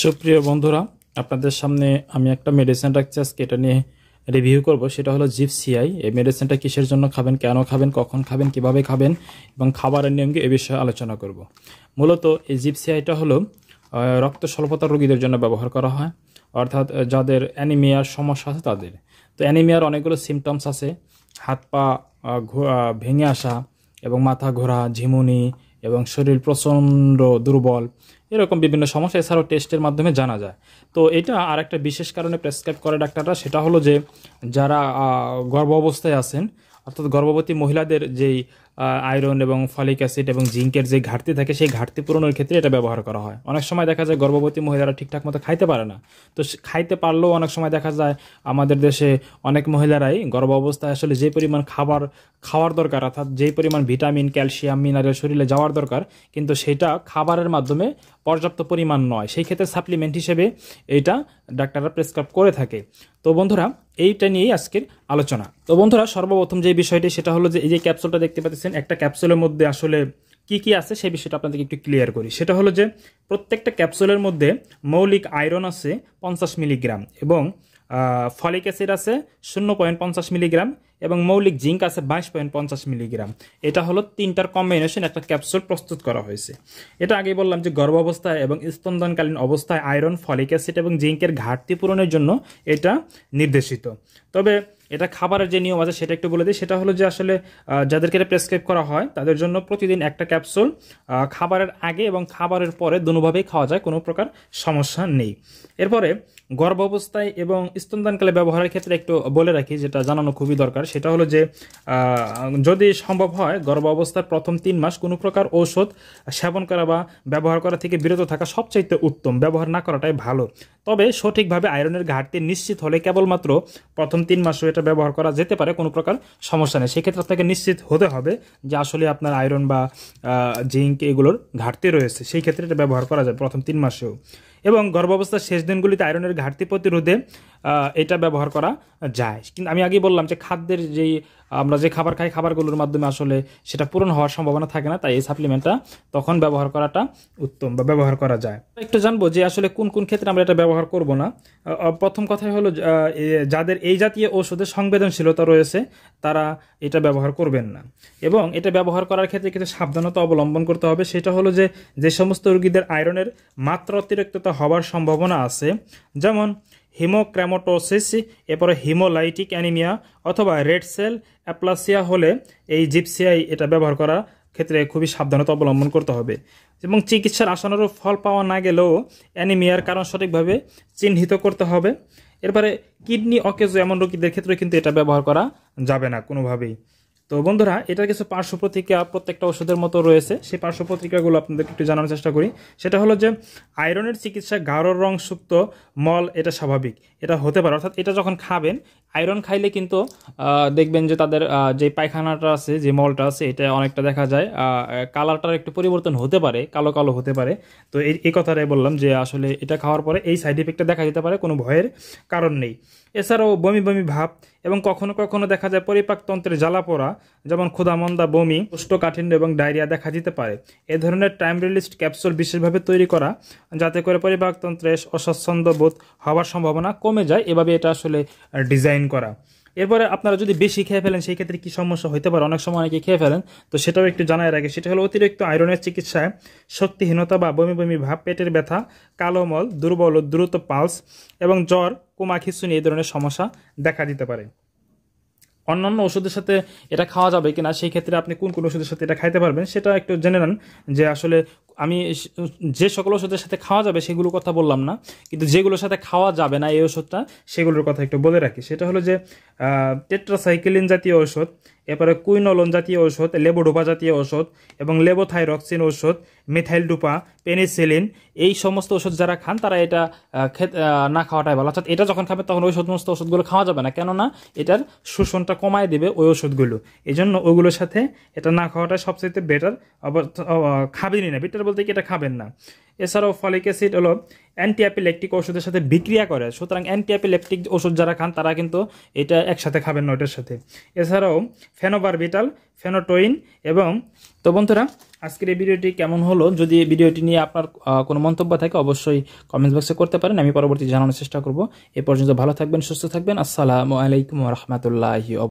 সুপ্রিয় বন্ধুরা আপনাদের সামনে আমি একটা মেডিসিন রাখছি আজকে এটা নিয়ে রিভিউ করব সেটা হলো জিপ সিআই এই মেডিসিনটা কিসের জন্য খাবেন কেন খাবেন কখন খাবেন কিভাবে খাবেন এবং খাবারের নিয়মকে এ বিষয়ে আলোচনা করব। মূলত এই জিপ সিআইটা হলো রক্ত স্বল্পতা রোগীদের জন্য ব্যবহার করা হয় অর্থাৎ যাদের অ্যানিমিয়ার সমস্যা আছে তাদের তো অ্যানিমিয়ার অনেকগুলো সিমটমস আছে হাত পা ভেঙে আসা এবং মাথা ঘোরা ঝিমুনি এবং শরীর প্রচণ্ড দুর্বল এরকম বিভিন্ন সমস্যা এছাড়াও টেস্টের মাধ্যমে জানা যায় তো এটা আর একটা বিশেষ কারণে প্রেসক্রাইব করে ডাক্তাররা সেটা হলো যে যারা গর্ভ অবস্থায় আছেন অর্থাৎ গর্ভবতী মহিলাদের যেই আয়রন এবং ফলিক অ্যাসিড এবং জিঙ্কের যে ঘাটতি থাকে সেই ঘাটতি পূরণের ক্ষেত্রে এটা ব্যবহার করা হয় অনেক সময় দেখা যায় গর্ভবতী মহিলারা ঠিকঠাক মতো খাইতে পারে না তো খাইতে পারলেও অনেক সময় দেখা যায় আমাদের দেশে অনেক মহিলারাই গর্ভ অবস্থায় আসলে যে পরিমাণ খাবার খাওয়ার দরকার অর্থাৎ যে পরিমাণ ভিটামিন ক্যালসিয়াম মিনারেল শরীরে যাওয়ার দরকার কিন্তু সেটা খাবারের মাধ্যমে পর্যাপ্ত পরিমাণ নয় সেই ক্ষেত্রে সাপ্লিমেন্ট হিসেবে এটা ডাক্তাররা প্রেসক্রাইব করে থাকে তো বন্ধুরা এইটা নিয়েই আজকের আলোচনা তো বন্ধুরা সর্বপ্রথম যে বিষয়টি সেটা হলো যে এই যে ক্যাপসুলটা দেখতে পাচ্ছি দেখতেছেন একটা ক্যাপসুলের মধ্যে আসলে কি কি আছে সেই বিষয়টা আপনাদেরকে একটু ক্লিয়ার করি সেটা হলো যে প্রত্যেকটা ক্যাপসুলের মধ্যে মৌলিক আয়রন আছে পঞ্চাশ মিলিগ্রাম এবং ফলিক অ্যাসিড আছে শূন্য পয়েন্ট পঞ্চাশ মিলিগ্রাম এবং মৌলিক জিঙ্ক আছে বাইশ পয়েন্ট পঞ্চাশ মিলিগ্রাম এটা হলো তিনটার কম্বিনেশন একটা ক্যাপসুল প্রস্তুত করা হয়েছে এটা আগে বললাম যে গর্ভাবস্থায় এবং স্পন্দনকালীন অবস্থায় আয়রন ফলিক অ্যাসিড এবং জিঙ্কের ঘাটতি পূরণের জন্য এটা নির্দেশিত তবে এটা খাবারের যে নিয়ম আছে সেটা একটু বলে দিই সেটা হলো যে আসলে যাদেরকে এটা প্রেসক্রাইব করা হয় তাদের জন্য প্রতিদিন একটা ক্যাপসুল খাবারের আগে এবং খাবারের পরে দুনোভাবেই খাওয়া যায় কোনো প্রকার সমস্যা নেই এরপরে গর্ভ অবস্থায় এবং স্তনদানকালে ব্যবহারের ক্ষেত্রে একটু বলে রাখি যেটা জানানো খুবই দরকার সেটা হলো যে যদি সম্ভব হয় গর্ভ অবস্থার প্রথম তিন মাস কোনো প্রকার ঔষধ সেবন করা বা ব্যবহার করা থেকে বিরত থাকা সবচাইতে উত্তম ব্যবহার না করাটাই ভালো তবে সঠিকভাবে আয়রনের ঘাটতি নিশ্চিত হলে কেবলমাত্র প্রথম তিন মাসও এটা সেক্ষেত্রে ব্যবহার করা যেতে পারে কোনো প্রকার সমস্যা নেই সেক্ষেত্রে আপনাকে নিশ্চিত হতে হবে যে আসলে আপনার আয়রন বা জিঙ্ক এগুলোর ঘাটতি রয়েছে সেই ক্ষেত্রে এটা ব্যবহার করা যায় প্রথম তিন মাসেও এবং গর্ভাবস্থার শেষ দিনগুলিতে আয়রনের ঘাটতি প্রতিরোধে এটা ব্যবহার করা যায় কিন্তু আমি আগেই বললাম যে খাদ্যের যেই আমরা যে খাবার খাই খাবারগুলোর মাধ্যমে আসলে সেটা পূরণ হওয়ার সম্ভাবনা থাকে না তাই এই সাপ্লিমেন্টটা তখন ব্যবহার করাটা উত্তম বা ব্যবহার করা যায় একটু জানবো যে আসলে কোন কোন ক্ষেত্রে আমরা এটা ব্যবহার করব না প্রথম কথাই হলো যাদের এই জাতীয় ওষুধের সংবেদনশীলতা রয়েছে তারা এটা ব্যবহার করবেন না এবং এটা ব্যবহার করার ক্ষেত্রে কিছু সাবধানতা অবলম্বন করতে হবে সেটা হলো যে যে সমস্ত রুগীদের আয়রনের মাত্রা অতিরিক্ততা হওয়ার সম্ভাবনা আছে যেমন হিমোক্র্যামোটোসিস এরপরে হিমোলাইটিক অ্যানিমিয়া অথবা রেড সেল অ্যাপ্লাসিয়া হলে এই জিপসিআই এটা ব্যবহার করা ক্ষেত্রে খুবই সাবধানতা অবলম্বন করতে হবে এবং চিকিৎসার আশানুরূপ ফল পাওয়া না গেলেও অ্যানিমিয়ার কারণ সঠিকভাবে চিহ্নিত করতে হবে এরপরে কিডনি অকেজ এমন রোগীদের ক্ষেত্রে কিন্তু এটা ব্যবহার করা যাবে না কোনোভাবেই তো বন্ধুরা এটার কিছু পার্শ্ব প্রতিক্রিয়া প্রত্যেকটা ওষুধের মতো রয়েছে সেই পার্শ্ব প্রতিক্রিয়াগুলো আপনাদেরকে একটু জানানোর চেষ্টা করি সেটা হলো যে আয়রনের চিকিৎসা গাঢ় সুক্ত মল এটা স্বাভাবিক এটা হতে পারে অর্থাৎ এটা যখন খাবেন আয়রন খাইলে কিন্তু দেখবেন যে তাদের যে পায়খানাটা আছে যে মলটা আছে এটা অনেকটা দেখা যায় কালারটার একটু পরিবর্তন হতে পারে কালো কালো হতে পারে তো এই এই কথাটাই বললাম যে আসলে এটা খাওয়ার পরে এই সাইড ইফেক্টটা দেখা যেতে পারে কোনো ভয়ের কারণ নেই এছাড়াও বমি বমি ভাব এবং কখনো কখনো দেখা যায় পরিপাকতন্ত্রের জ্বালা পড়া যেমন ক্ষুধামন্দা বমি কোষ্ঠকাঠিন্য এবং ডায়রিয়া দেখা দিতে পারে এ ধরনের টাইম রিলিজড ক্যাপসুল বিশেষভাবে তৈরি করা যাতে করে পরিপাকতন্ত্রে অস্বচ্ছন্দ বোধ হওয়ার সম্ভাবনা কমে যায় এভাবে এটা আসলে ডিজাইন ডিজাইন করা এরপরে আপনারা যদি বেশি খেয়ে ফেলেন সেই ক্ষেত্রে কি সমস্যা হতে পারে অনেক সময় অনেকে খেয়ে ফেলেন তো সেটাও একটু জানায় রাখে সেটা হলো অতিরিক্ত আয়রনের চিকিৎসায় শক্তিহীনতা বা বমি বমি ভাব পেটের ব্যথা কালো মল দুর্বল ও দ্রুত পালস এবং জ্বর কুমা খিচুনি এই ধরনের সমস্যা দেখা দিতে পারে অন্যান্য ওষুধের সাথে এটা খাওয়া যাবে কিনা সেই ক্ষেত্রে আপনি কোন কোন ওষুধের সাথে এটা খাইতে পারবেন সেটা একটু জেনে নেন যে আসলে আমি যে সকল ওষুধের সাথে খাওয়া যাবে সেগুলোর কথা বললাম না কিন্তু যেগুলোর সাথে খাওয়া যাবে না এই ওষুধটা সেগুলোর কথা একটু বলে রাখি সেটা হলো যে টেট্রাসাইক্লিন জাতীয় ওষুধ এরপরে কুইনলন জাতীয় ঔষধ লেবোডোপা জাতীয় ওষুধ এবং লেবোথাইরক্সিন ওষুধ মিথাইল ডুপা পেনিসিলিন এই সমস্ত ওষুধ যারা খান তারা এটা না খাওয়াটাই ভালো অর্থাৎ এটা যখন খাবে তখন ওই সমস্ত ওষুধগুলো খাওয়া যাবে না কেননা এটার শোষণটা কমায় দেবে ওই ওষুধগুলো এই জন্য ওগুলোর সাথে এটা না খাওয়াটাই সবচেয়ে বেটার খাবেনই না বেটার বলতে কি এটা খাবেন না এছাড়াও ফলিক অ্যাসিড হলো অ্যান্টিঅ্যাপিলেকটিক ওষুধের সাথে বিক্রিয়া করে সুতরাং অ্যান্টিঅ্যাপিলেকটিক ওষুধ যারা খান তারা কিন্তু এটা একসাথে খাবেন না ওটার সাথে এছাড়াও ফেনোবারবিটাল ফেনোটোইন এবং তো বন্ধুরা আজকের এই ভিডিওটি কেমন হলো যদি ভিডিওটি নিয়ে আপনার কোনো মন্তব্য থাকে অবশ্যই কমেন্ট বক্সে করতে পারেন আমি পরবর্তী জানানোর চেষ্টা করব এ পর্যন্ত ভালো থাকবেন সুস্থ থাকবেন আসসালামু আলাইকুম রহমতুল্লাহ